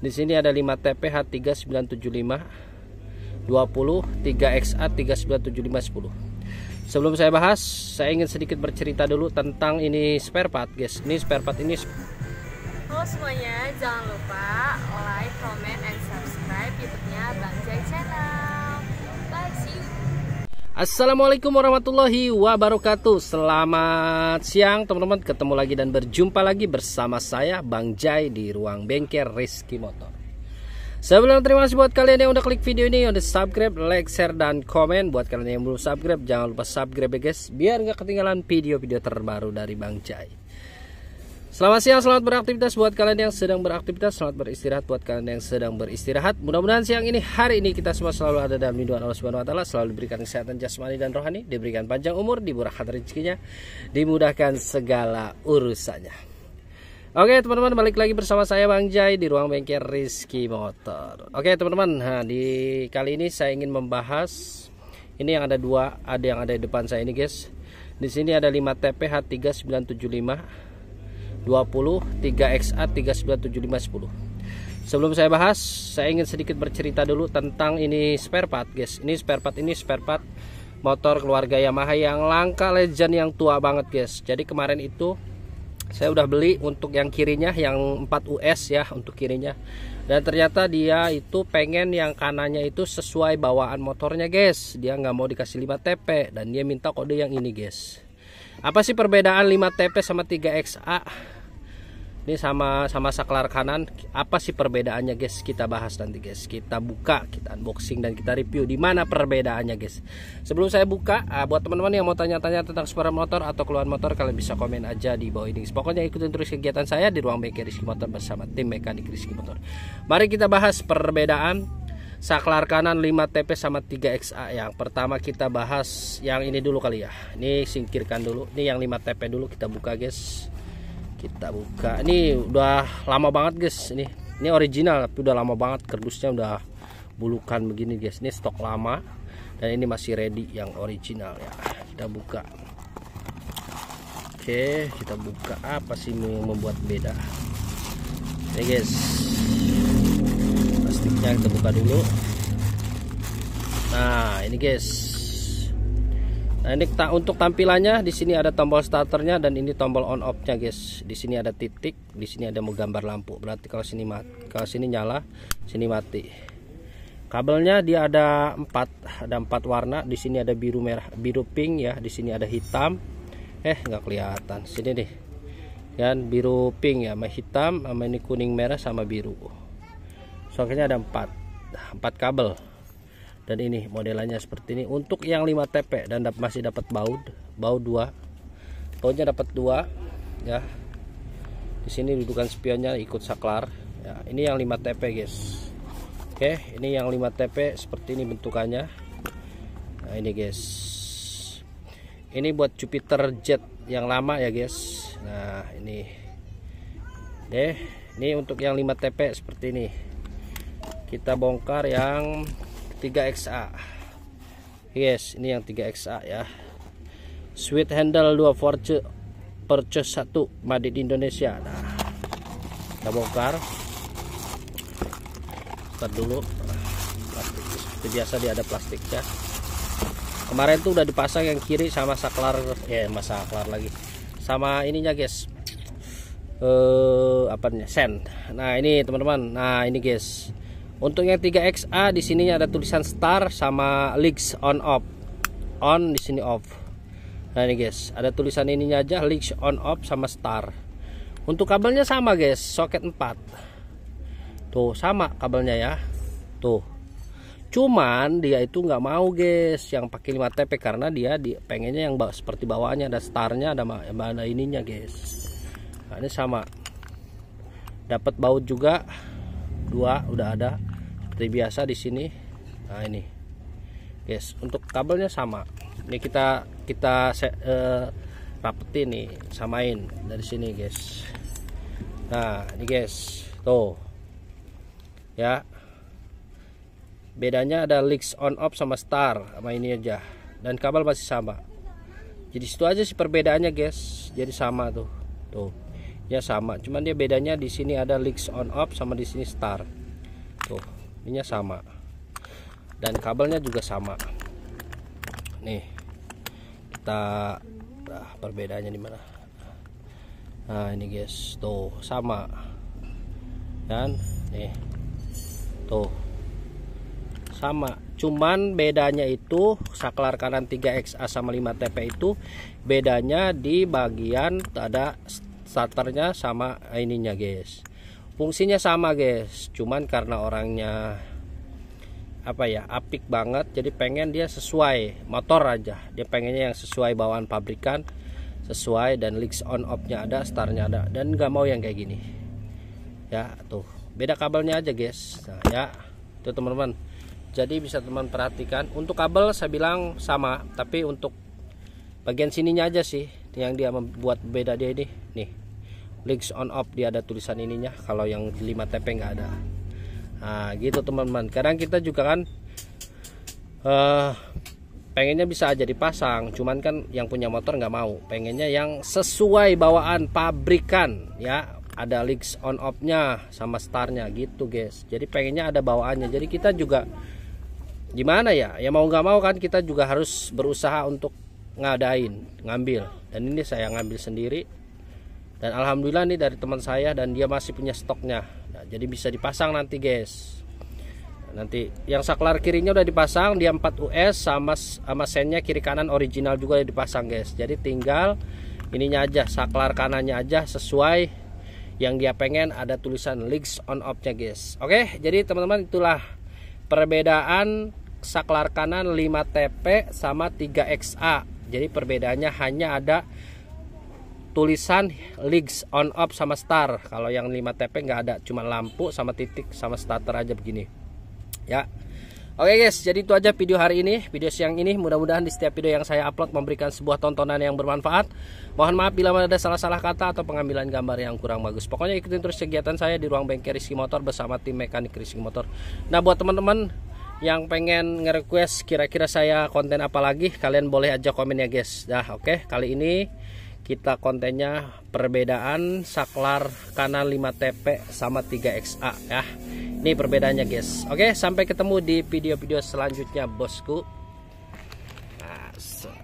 Di sini ada 5 TP H3975 20 3XA 10. Sebelum saya bahas, saya ingin sedikit bercerita dulu tentang ini spare part, guys. Ini spare part ini Halo semuanya, jangan lupa like, comment, and subscribe YouTube-nya Bang Jay Channel. Assalamualaikum warahmatullahi wabarakatuh Selamat siang teman-teman Ketemu lagi dan berjumpa lagi bersama saya Bang Jai di ruang bengkel Rizky Motor Sebelum terima kasih buat kalian yang udah klik video ini Udah subscribe, like, share, dan komen Buat kalian yang belum subscribe Jangan lupa subscribe ya guys Biar nggak ketinggalan video-video terbaru dari Bang Jai Selamat siang, selamat beraktivitas buat kalian yang sedang beraktivitas, selamat beristirahat buat kalian yang sedang beristirahat. Mudah-mudahan siang ini hari ini kita semua selalu ada dalam lindungan Allah Subhanahu wa taala, selalu diberikan kesehatan jasmani dan rohani, diberikan panjang umur, dimurahkan rezekinya, dimudahkan segala urusannya. Oke teman-teman balik lagi bersama saya Bang Jai di ruang bengkel Rizky Motor Oke teman-teman nah, di kali ini saya ingin membahas Ini yang ada dua ada yang ada di depan saya ini guys Di sini ada 5 TPH 3975 20 3XA 397510 sebelum saya bahas saya ingin sedikit bercerita dulu tentang ini spare part guys ini spare part ini spare part motor keluarga Yamaha yang langka legend yang tua banget guys jadi kemarin itu saya udah beli untuk yang kirinya yang 4 US ya untuk kirinya dan ternyata dia itu pengen yang kanannya itu sesuai bawaan motornya guys dia nggak mau dikasih 5 TP dan dia minta kode yang ini guys apa sih perbedaan 5TP sama 3XA? Ini sama sama saklar kanan. Apa sih perbedaannya, guys? Kita bahas nanti, guys. Kita buka, kita unboxing dan kita review di mana perbedaannya, guys. Sebelum saya buka, ah, buat teman-teman yang mau tanya-tanya tentang suara motor atau keluhan motor, kalian bisa komen aja di bawah ini. Pokoknya ikutin terus kegiatan saya di ruang Mekanik Rizky Motor bersama tim Mekanik Rizky Motor. Mari kita bahas perbedaan saklar kanan 5 TP sama 3 XA yang pertama kita bahas yang ini dulu kali ya ini singkirkan dulu ini yang 5 TP dulu kita buka guys kita buka ini udah lama banget guys ini ini original tapi udah lama banget kerdusnya udah bulukan begini guys ini stok lama dan ini masih ready yang original ya kita buka oke kita buka apa sih yang membuat beda ini guys plastiknya kita buka dulu nah ini guys nah ini tak untuk tampilannya di sini ada tombol starternya dan ini tombol on off nya guys di sini ada titik di sini ada mau gambar lampu berarti kalau sini mati kalau sini nyala sini mati kabelnya dia ada empat ada empat warna di sini ada biru merah biru pink ya di sini ada hitam eh nggak kelihatan sini deh kan biru pink ya sama hitam sama ini kuning merah sama biru soketnya ada 4 4 kabel dan ini modelannya seperti ini untuk yang 5 TP dan masih dapat baut baut 2 bautnya dapat 2 ya di sini dudukan spionnya ikut saklar ya, ini yang 5 TP guys oke ini yang 5 TP seperti ini bentukannya nah ini guys ini buat Jupiter Jet yang lama ya guys nah ini deh ini untuk yang 5 TP seperti ini kita bongkar yang 3XA yes ini yang 3XA ya sweet handle 2 force purchase 1 made Indonesia nah kita bongkar bongkar dulu plastik seperti biasa dia ada plastiknya kemarin tuh udah dipasang yang kiri sama saklar ya eh, masa saklar lagi sama ininya guys eh apanya sen nah ini teman-teman nah ini guys untuk yang 3XA di sini ada tulisan star sama leaks on off. On di sini off. Nah ini guys, ada tulisan ininya aja leaks on off sama star. Untuk kabelnya sama guys, soket 4. Tuh, sama kabelnya ya. Tuh. Cuman dia itu nggak mau guys yang pakai 5 TP karena dia pengennya yang seperti bawaannya ada starnya ada mana ininya guys. Nah, ini sama. Dapat baut juga dua udah ada seperti biasa di sini nah ini guys untuk kabelnya sama ini kita kita uh, eh, rapetin nih samain dari sini guys nah ini guys tuh ya bedanya ada leaks on off sama star sama ini aja dan kabel masih sama jadi situ aja sih perbedaannya guys jadi sama tuh tuh ya sama cuman dia bedanya di sini ada leaks on off sama di sini start tuh ini sama dan kabelnya juga sama nih kita nah, perbedaannya dimana nah ini guys tuh sama dan nih tuh sama cuman bedanya itu saklar kanan 3XA sama 5TP itu bedanya di bagian ada starternya sama ininya guys fungsinya sama guys cuman karena orangnya apa ya apik banget jadi pengen dia sesuai motor aja dia pengennya yang sesuai bawaan pabrikan sesuai dan leaks on off nya ada startnya ada dan nggak mau yang kayak gini ya tuh beda kabelnya aja guys nah, ya itu teman-teman jadi bisa teman perhatikan untuk kabel saya bilang sama tapi untuk bagian sininya aja sih yang dia membuat beda dia ini nih leaks on off dia ada tulisan ininya kalau yang 5 TP nggak ada nah gitu teman-teman kadang kita juga kan uh, pengennya bisa aja dipasang cuman kan yang punya motor nggak mau pengennya yang sesuai bawaan pabrikan ya ada leaks on off nya sama startnya gitu guys jadi pengennya ada bawaannya jadi kita juga gimana ya ya mau nggak mau kan kita juga harus berusaha untuk ngadain ngambil dan ini saya ngambil sendiri dan alhamdulillah nih dari teman saya dan dia masih punya stoknya nah, jadi bisa dipasang nanti guys nanti yang saklar kirinya udah dipasang dia 4 US sama sama sennya kiri kanan original juga udah dipasang guys jadi tinggal ininya aja saklar kanannya aja sesuai yang dia pengen ada tulisan leaks on off nya guys oke jadi teman-teman itulah perbedaan saklar kanan 5TP sama 3XA jadi perbedaannya hanya ada tulisan leagues on up sama star kalau yang 5 TP nggak ada cuma lampu sama titik sama starter aja begini ya Oke okay guys, jadi itu aja video hari ini, video siang ini. Mudah-mudahan di setiap video yang saya upload memberikan sebuah tontonan yang bermanfaat. Mohon maaf bila ada salah-salah kata atau pengambilan gambar yang kurang bagus. Pokoknya ikutin terus kegiatan saya di ruang bengkel Rizky Motor bersama tim mekanik Rizky Motor. Nah, buat teman-teman yang pengen nge-request kira-kira saya konten apa lagi, kalian boleh aja komen ya guys. Dah, oke. Okay. Kali ini kita kontennya perbedaan saklar kanan 5 TP sama 3 XA ya ini perbedaannya guys oke sampai ketemu di video-video selanjutnya bosku nah, so.